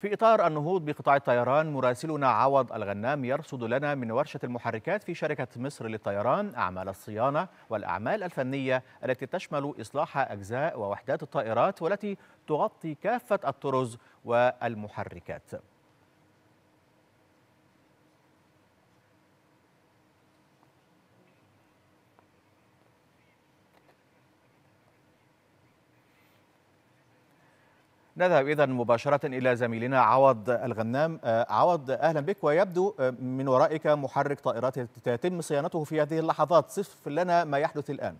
في إطار النهوض بقطاع الطيران مراسلنا عوض الغنام يرصد لنا من ورشة المحركات في شركة مصر للطيران أعمال الصيانة والأعمال الفنية التي تشمل إصلاح أجزاء ووحدات الطائرات والتي تغطي كافة الطرز والمحركات نذهب إذا مباشرة إلى زميلنا عوض الغنام آه، عوض أهلا بك ويبدو آه، من ورائك محرك طائرات تتم صيانته في هذه اللحظات صف لنا ما يحدث الآن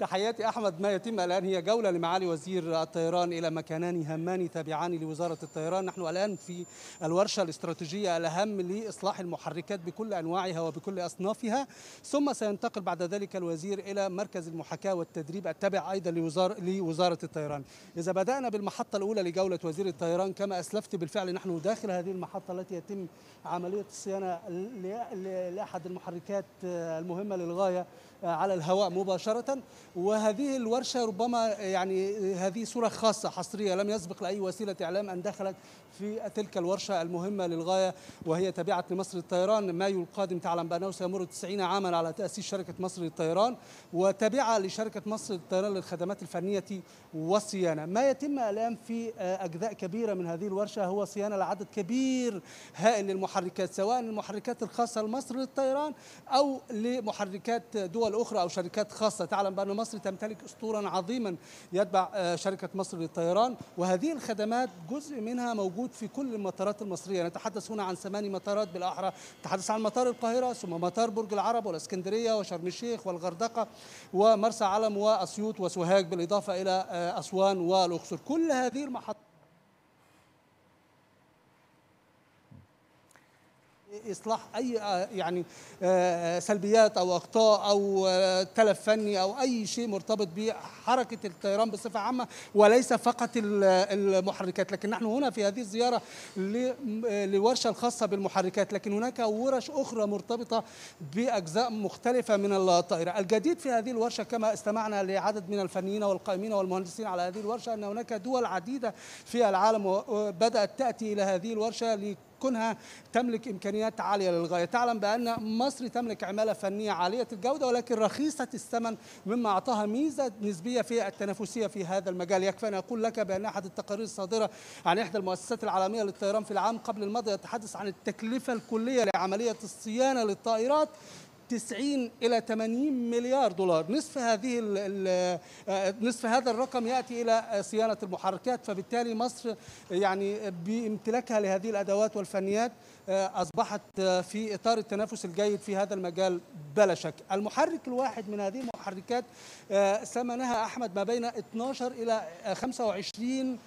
تحياتي أحمد ما يتم الآن هي جولة لمعالي وزير الطيران إلى مكانان هامان تابعان لوزارة الطيران نحن الآن في الورشة الاستراتيجية الأهم لإصلاح المحركات بكل أنواعها وبكل أصنافها ثم سينتقل بعد ذلك الوزير إلى مركز المحاكاة والتدريب التابع أيضا لوزارة, لوزارة الطيران إذا بدأنا بالمحطة الأولى لجولة وزير الطيران كما أسلفت بالفعل نحن داخل هذه المحطة التي يتم عملية الصيانة لأحد المحركات المهمة للغاية آه، على الهواء مباشرة وهذه الورشة ربما يعني آه، هذه صورة خاصة حصرية لم يسبق لأي وسيلة إعلام أن دخلت في تلك الورشة المهمة للغاية وهي تابعة لمصر للطيران مايو القادم تعلم بأنه سيمر 90 عاما على تأسيس شركة مصر للطيران وتابعة لشركة مصر للطيران للخدمات الفنية والصيانة ما يتم الآن في آه، أجزاء كبيرة من هذه الورشة هو صيانة لعدد كبير هائل للمحركات سواء المحركات الخاصة لمصر للطيران أو لمحركات دول دول الأخرى أو شركات خاصة تعلم بأن مصر تمتلك أسطورا عظيما يتبع آه، شركة مصر للطيران وهذه الخدمات جزء منها موجود في كل المطارات المصرية نتحدث هنا عن ثماني مطارات بالأحرى نتحدث عن مطار القاهرة ثم مطار برج العرب والإسكندرية وشرم الشيخ والغردقة ومرسى علم وأسيوط وسوهاج بالإضافة إلى آه، أسوان والأقصر كل هذه المحطات اصلاح اي يعني آه، سلبيات او اخطاء او آه، تلف فني او اي شيء مرتبط بحركه الطيران بصفه عامه وليس فقط المحركات لكن نحن هنا في هذه الزياره للورشه آه، الخاصه بالمحركات لكن هناك ورش اخرى مرتبطه باجزاء مختلفه من الطائره الجديد في هذه الورشه كما استمعنا لعدد من الفنيين والقائمين والمهندسين على هذه الورشه ان هناك دول عديده في العالم بدات تاتي الى هذه الورشه كونها تملك إمكانيات عالية للغاية تعلم بأن مصر تملك عمالة فنية عالية الجودة ولكن رخيصة الثمن مما أعطاها ميزة نسبية في التنافسية في هذا المجال يكفي أن أقول لك بأن أحد التقارير الصادرة عن إحدى المؤسسات العالمية للطيران في العام قبل الماضي يتحدث عن التكلفة الكلية لعملية الصيانة للطائرات 90 الى 80 مليار دولار نصف هذه آه، نصف هذا الرقم ياتي الى صيانه المحركات فبالتالي مصر يعني بامتلاكها لهذه الادوات والفنيات آه، اصبحت آه، في اطار التنافس الجيد في هذا المجال بلا شك المحرك الواحد من هذه المحركات ثمنها احمد ما بين 12 الى 25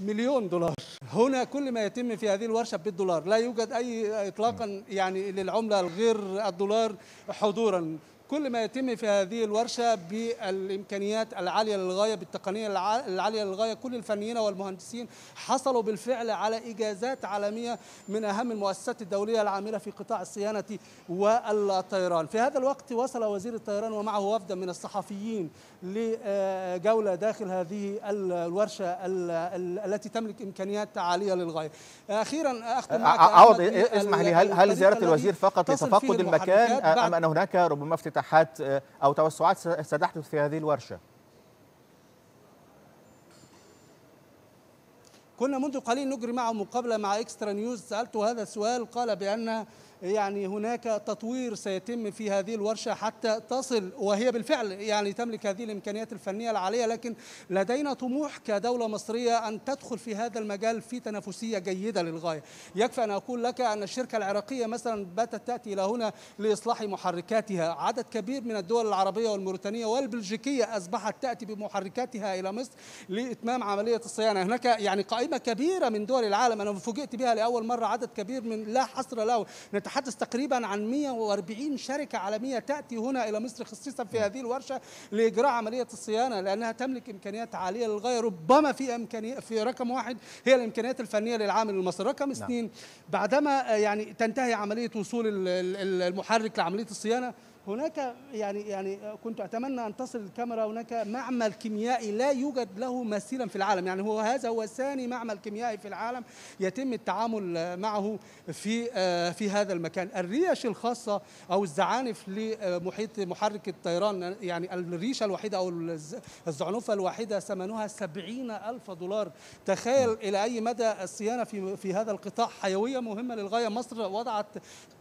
مليون دولار هنا كل ما يتم في هذه الورشه بالدولار لا يوجد اي اطلاقا يعني للعمله غير الدولار حضورا كل ما يتم في هذه الورشة بالإمكانيات العالية للغاية بالتقنية العالية للغاية كل الفنيين والمهندسين حصلوا بالفعل على إجازات عالمية من أهم المؤسسات الدولية العاملة في قطاع الصيانة والطيران في هذا الوقت وصل وزير الطيران ومعه وفدا من الصحفيين لجولة داخل هذه الورشة التي تملك إمكانيات عالية للغاية أخيرا أختم معك عوض اسمح لي هل, هل زيارة الوزير فقط لتفقد المكان أم أن هناك ربما افتتاح انفتاحات آه، أو توسعات ستحدث في هذه الورشة؟ كنا منذ قليل نجري معه مقابلة مع إكسترا نيوز سألته هذا السؤال قال بأن يعني هناك تطوير سيتم في هذه الورشة حتى تصل وهي بالفعل يعني تملك هذه الإمكانيات الفنية العالية لكن لدينا طموح كدولة مصرية أن تدخل في هذا المجال في تنافسية جيدة للغاية يكفي أن أقول لك أن الشركة العراقية مثلا باتت تأتي إلى هنا لإصلاح محركاتها عدد كبير من الدول العربية والموريتانية والبلجيكية أصبحت تأتي بمحركاتها إلى مصر لإتمام عملية الصيانة هناك يعني قائمة كبيرة من دول العالم أنا فوجئت بها لأول مرة عدد كبير من لا حصر له نتحدث نتحدث تقريبا عن 140 شركة عالمية تأتي هنا إلى مصر خصيصا في هذه الورشة لإجراء عملية الصيانة لأنها تملك إمكانيات عالية للغاية ربما في إمكانية في رقم واحد هي الإمكانيات الفنية للعامل المصري رقم نعم. اثنين بعدما يعني تنتهي عملية وصول المحرك لعملية الصيانة هناك يعني يعني كنت اتمنى ان تصل الكاميرا هناك معمل كيميائي لا يوجد له مثيلا في العالم يعني هو هذا هو ثاني معمل كيميائي في العالم يتم التعامل معه في آه، في هذا المكان الريش الخاصه او الزعانف لمحيط محرك الطيران يعني الريشه الوحيده او الزعنفه الواحده ثمنها سبعين الف دولار تخيل الى اي مدى الصيانه في في هذا القطاع حيويه مهمه للغايه مصر وضعت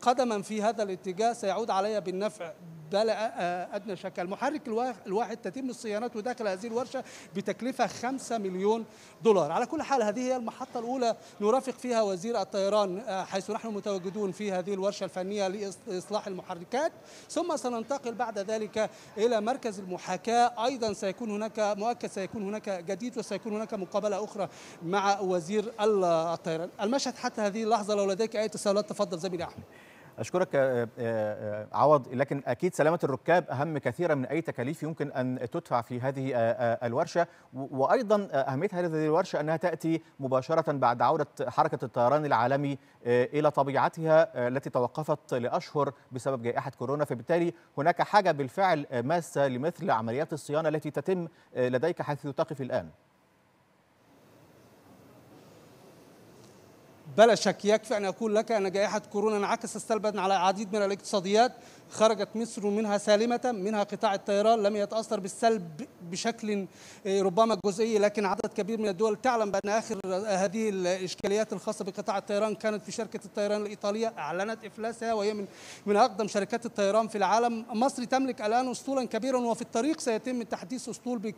قدما في هذا الاتجاه سيعود عليها بالنفع بلا آه، آه، ادنى شك المحرك الواحد تتم صيانته داخل هذه الورشه بتكلفه 5 مليون دولار على كل حال هذه هي المحطه الاولى نرافق فيها وزير الطيران آه، حيث نحن متواجدون في هذه الورشه الفنيه لاصلاح المحركات ثم سننتقل بعد ذلك الى مركز المحاكاه ايضا سيكون هناك مؤكد سيكون هناك جديد وسيكون هناك مقابله اخرى مع وزير الطيران المشهد حتى هذه اللحظه لو لديك اي تساؤلات تفضل زميلي احمد اشكرك آه، آه، آه، عوض لكن اكيد سلامه الركاب اهم كثيرا من اي تكاليف يمكن ان تدفع في هذه الورشه وايضا اهميه هذه الورشه انها تاتي مباشره بعد عوده حركه الطيران العالمي الى طبيعتها التي توقفت لاشهر بسبب جائحه كورونا فبالتالي هناك حاجه بالفعل ماسه لمثل عمليات الصيانه التي تتم لديك حيث تقف الان بلا شك يكفي أن أقول لك أن جائحة كورونا انعكست سلبا على العديد من الاقتصاديات خرجت مصر منها سالمة منها قطاع الطيران لم يتأثر بالسلب بشكل آه، ربما جزئي لكن عدد كبير من الدول تعلم بأن آخر آه، هذه الإشكاليات الخاصة بقطاع الطيران كانت في شركة الطيران الإيطالية أعلنت إفلاسها وهي من من أقدم شركات الطيران في العالم مصر تملك الآن أسطولا كبيرا وفي الطريق سيتم تحديث أسطول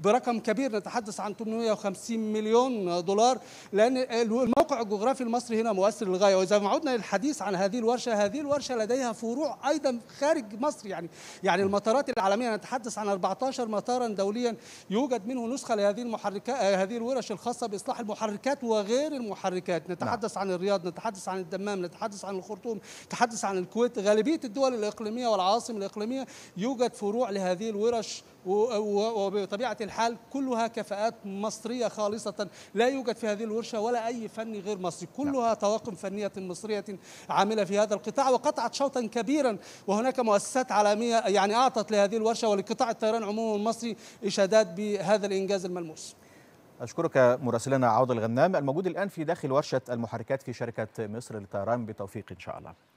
برقم كبير نتحدث عن 850 مليون دولار لأن الموقع الجغرافي المصري هنا مؤثر للغاية وإذا ما عدنا للحديث عن هذه الورشة هذه الورشة لديها فروع أيضا خارج مصر يعني يعني المطارات العالمية نتحدث عن 14 مطارا دوليا يوجد منه نسخه لهذه المحركات آه، هذه الورش الخاصه باصلاح المحركات وغير المحركات نتحدث عن الرياض نتحدث عن الدمام نتحدث عن الخرطوم نتحدث عن الكويت غالبيه الدول الاقليميه والعاصم الاقليميه يوجد فروع لهذه الورش وبطبيعة الحال كلها كفاءات مصرية خالصة لا يوجد في هذه الورشة ولا أي فني غير مصري نعم. كلها طواقم فنية مصرية عاملة في هذا القطاع وقطعت شوطا كبيرا وهناك مؤسسات عالمية يعني أعطت لهذه الورشة ولقطاع الطيران عموما المصري إشادات بهذا الإنجاز الملموس أشكرك مراسلنا عوض الغنام الموجود الآن في داخل ورشة المحركات في شركة مصر للطيران بتوفيق إن شاء الله